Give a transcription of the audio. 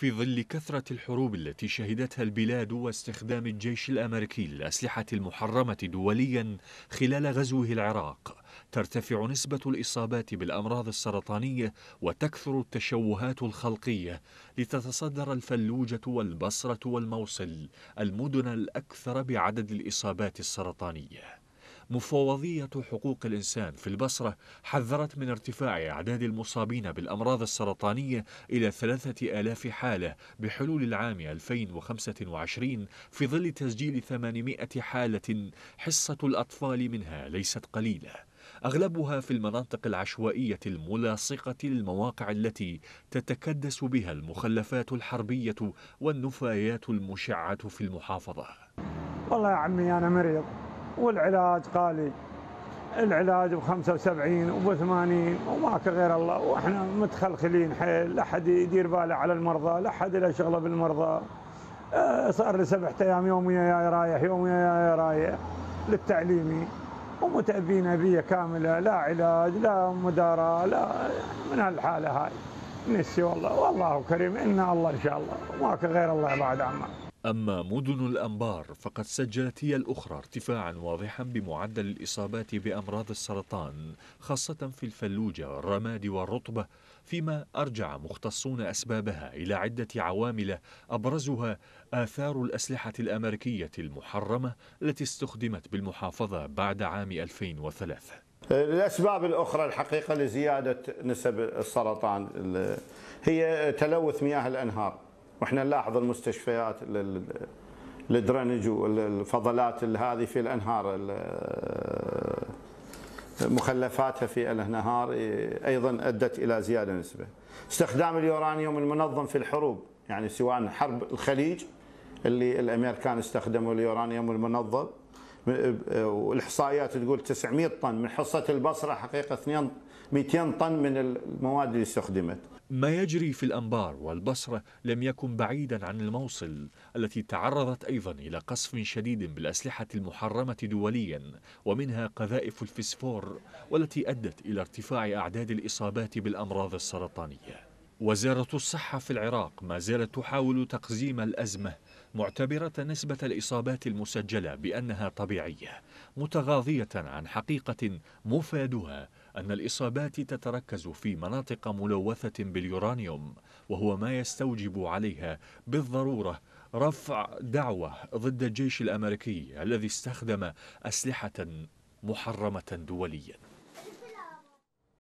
في ظل كثرة الحروب التي شهدتها البلاد واستخدام الجيش الأمريكي للأسلحة المحرمة دوليا خلال غزوه العراق ترتفع نسبة الإصابات بالأمراض السرطانية وتكثر التشوهات الخلقية لتتصدر الفلوجة والبصرة والموصل المدن الأكثر بعدد الإصابات السرطانية مفوضية حقوق الإنسان في البصرة حذرت من ارتفاع أعداد المصابين بالأمراض السرطانية إلى ثلاثة آلاف حالة بحلول العام 2025 في ظل تسجيل 800 حالة حصة الأطفال منها ليست قليلة أغلبها في المناطق العشوائية الملاصقة للمواقع التي تتكدس بها المخلفات الحربية والنفايات المشعة في المحافظة والله يا عمي أنا مريض والعلاج قالي العلاج ب 75 وب 80 وماكو غير الله واحنا متخلخلين حيل لا حد يدير باله على المرضى لا حد له شغله بالمرضى آه، صار لي سبع ايام يوم وياي رايح يوم وياي رايح للتعليمي ومتأذين أذية كاملة لا علاج لا مداراة لا من هالحالة هاي نسي والله والله كريم إن الله إن شاء الله ماك غير الله بعد عمان أما مدن الأنبار فقد سجلت هي الأخرى ارتفاعا واضحا بمعدل الإصابات بأمراض السرطان خاصة في الفلوجة والرماد والرطبة فيما أرجع مختصون أسبابها إلى عدة عوامل أبرزها آثار الأسلحة الأمريكية المحرمة التي استخدمت بالمحافظة بعد عام 2003 الأسباب الأخرى الحقيقة لزيادة نسب السرطان هي تلوث مياه الأنهار واحنا نلاحظ المستشفيات الدرنج والفضلات هذه في الانهار مخلفاتها في الانهار ايضا ادت الى زياده نسبه. استخدام اليورانيوم المنظم في الحروب يعني سواء حرب الخليج اللي الامريكان استخدموا اليورانيوم المنظم والاحصائيات تقول 900 طن من حصه البصره حقيقه 2 200 طن من المواد اللي استخدمت ما يجري في الأنبار والبصرة لم يكن بعيدا عن الموصل التي تعرضت أيضا إلى قصف شديد بالأسلحة المحرمة دوليا ومنها قذائف الفسفور والتي أدت إلى ارتفاع أعداد الإصابات بالأمراض السرطانية وزارة الصحة في العراق ما زالت تحاول تقزيم الأزمة معتبرة نسبة الإصابات المسجلة بأنها طبيعية متغاضية عن حقيقة مفادها أن الإصابات تتركز في مناطق ملوثة باليورانيوم وهو ما يستوجب عليها بالضرورة رفع دعوة ضد الجيش الأمريكي الذي استخدم أسلحة محرمة دولياً